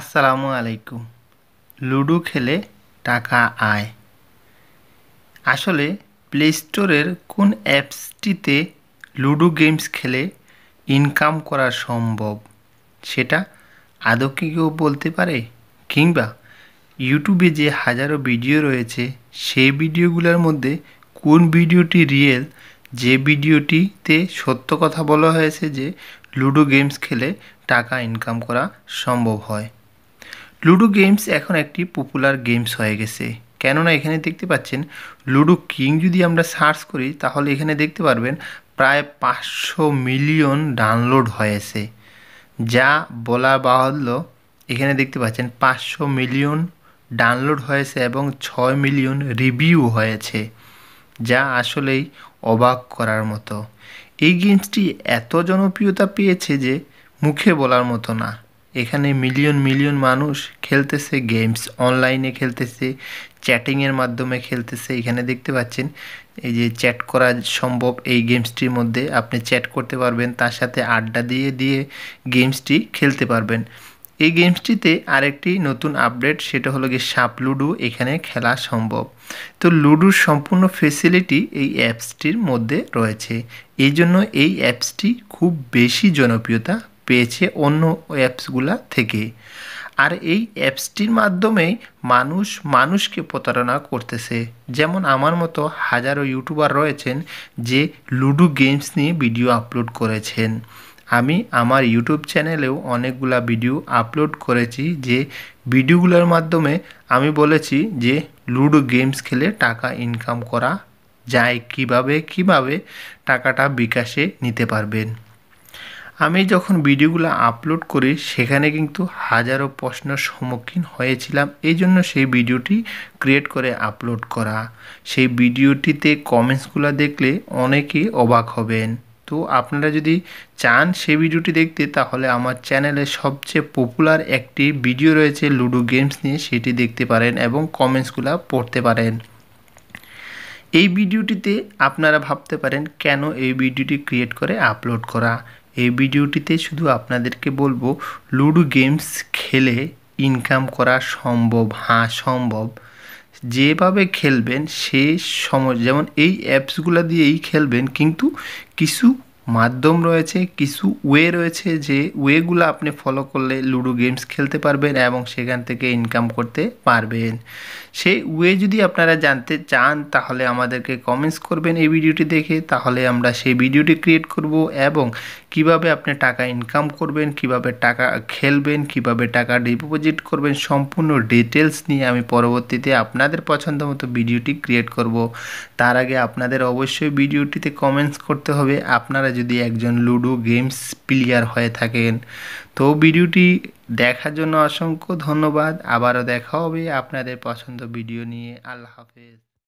আসসালামু আলাইকুম লুডো খেলে টাকা আয় আসলে প্লে স্টোরের কোন অ্যাপসটিতে লুডো গেমস খেলে ইনকাম করা সম্ভব সেটা আদৌ কি কেউ বলতে পারে কিংবা ইউটিউবে যে হাজারো ভিডিও রয়েছে সেই ভিডিওগুলোর মধ্যে কোন ভিডিওটি রিয়েল যে ভিডিওটিতে সত্য কথা বলা হয়েছে যে লুডো গেমস খেলে টাকা ইনকাম করা সম্ভব হয় লুডো গেমস এখন একটি পপুলার গেমস হয়ে গেছে কেননা এখানে দেখতে পাচ্ছেন লুডো কিং যদি আমরা সার্চ করি তাহলে এখানে দেখতে পারবেন প্রায় পাঁচশো মিলিয়ন ডাউনলোড হয়েছে যা বলা বাহুল্য এখানে দেখতে পাচ্ছেন পাঁচশো মিলিয়ন ডাউনলোড হয়েছে এবং ছয় মিলিয়ন রিভিউ হয়েছে যা আসলেই অবাক করার মতো এই গেমসটি এত জনপ্রিয়তা পেয়েছে যে মুখে বলার মতো না এখানে মিলিয়ন মিলিয়ন মানুষ খেলতেছে গেমস অনলাইনে খেলতেছে চ্যাটিংয়ের মাধ্যমে খেলতেছে এখানে দেখতে পাচ্ছেন এই যে চ্যাট করা সম্ভব এই গেমসটির মধ্যে আপনি চ্যাট করতে পারবেন তার সাথে আড্ডা দিয়ে দিয়ে গেমসটি খেলতে পারবেন এই গেমসটিতে আরেকটি নতুন আপডেট সেটা হলো গিয়ে সাপ লুডো এখানে খেলা সম্ভব তো লুডোর সম্পূর্ণ ফেসিলিটি এই অ্যাপসটির মধ্যে রয়েছে এই জন্য এই অ্যাপসটি খুব বেশি জনপ্রিয়তা পেয়েছে অন্য অ্যাপসগুলা থেকে আর এই অ্যাপসটির মাধ্যমেই মানুষ মানুষকে প্রতারণা করতেছে যেমন আমার মতো হাজারো ইউটিউবার রয়েছেন যে লুডো গেমস নিয়ে ভিডিও আপলোড করেছেন আমি আমার ইউটিউব চ্যানেলেও অনেকগুলা ভিডিও আপলোড করেছি যে ভিডিওগুলোর মাধ্যমে আমি বলেছি যে লুডো গেমস খেলে টাকা ইনকাম করা যায় কিভাবে কিভাবে টাকাটা বিকাশে নিতে পারবেন আমি যখন ভিডিওগুলো আপলোড করি সেখানে কিন্তু হাজারো প্রশ্নের সম্মুখীন হয়েছিলাম এই জন্য সেই ভিডিওটি ক্রিয়েট করে আপলোড করা সেই ভিডিওটিতে কমেন্টসগুলো দেখলে অনেকেই অবাক হবেন তো আপনারা যদি চান সেই ভিডিওটি দেখতে তাহলে আমার চ্যানেলে সবচেয়ে পপুলার একটি ভিডিও রয়েছে লুডো গেমস নিয়ে সেটি দেখতে পারেন এবং কমেন্টসগুলো পড়তে পারেন এই ভিডিওটিতে আপনারা ভাবতে পারেন কেন এই ভিডিওটি ক্রিয়েট করে আপলোড করা এই ভিডিওটিতে শুধু আপনাদেরকে বলবো লুডো গেমস খেলে ইনকাম করা সম্ভব হাঁ সম্ভব যেভাবে খেলবেন সে সম যেমন এই অ্যাপসগুলো দিয়েই খেলবেন কিন্তু কিছু মাধ্যম রয়েছে কিছু ওয়ে রয়েছে যে ওয়েগুলো আপনি ফলো করলে লুডো গেমস খেলতে পারবেন এবং সেখান থেকে ইনকাম করতে পারবেন সেই ওয়ে যদি আপনারা জানতে চান তাহলে আমাদেরকে কমেন্টস করবেন এই ভিডিওটি দেখে তাহলে আমরা সেই ভিডিওটি ক্রিয়েট করব এবং কিভাবে আপনি টাকা ইনকাম করবেন কিভাবে টাকা খেলবেন কিভাবে টাকা ডিপোজিট করবেন সম্পূর্ণ ডিটেলস নিয়ে আমি পরবর্তীতে আপনাদের পছন্দ মতো ভিডিওটি ক্রিয়েট করব তার আগে আপনাদের অবশ্যই ভিডিওটিতে কমেন্টস করতে হবে আপনারা যদি একজন লুডো গেমস প্লেয়ার হয়ে থাকেন তো ভিডিওটি দেখার জন্য অসংখ্য ধন্যবাদ আবারও দেখা হবে আপনাদের পছন্দ ভিডিও নিয়ে আল্লাহ হাফেজ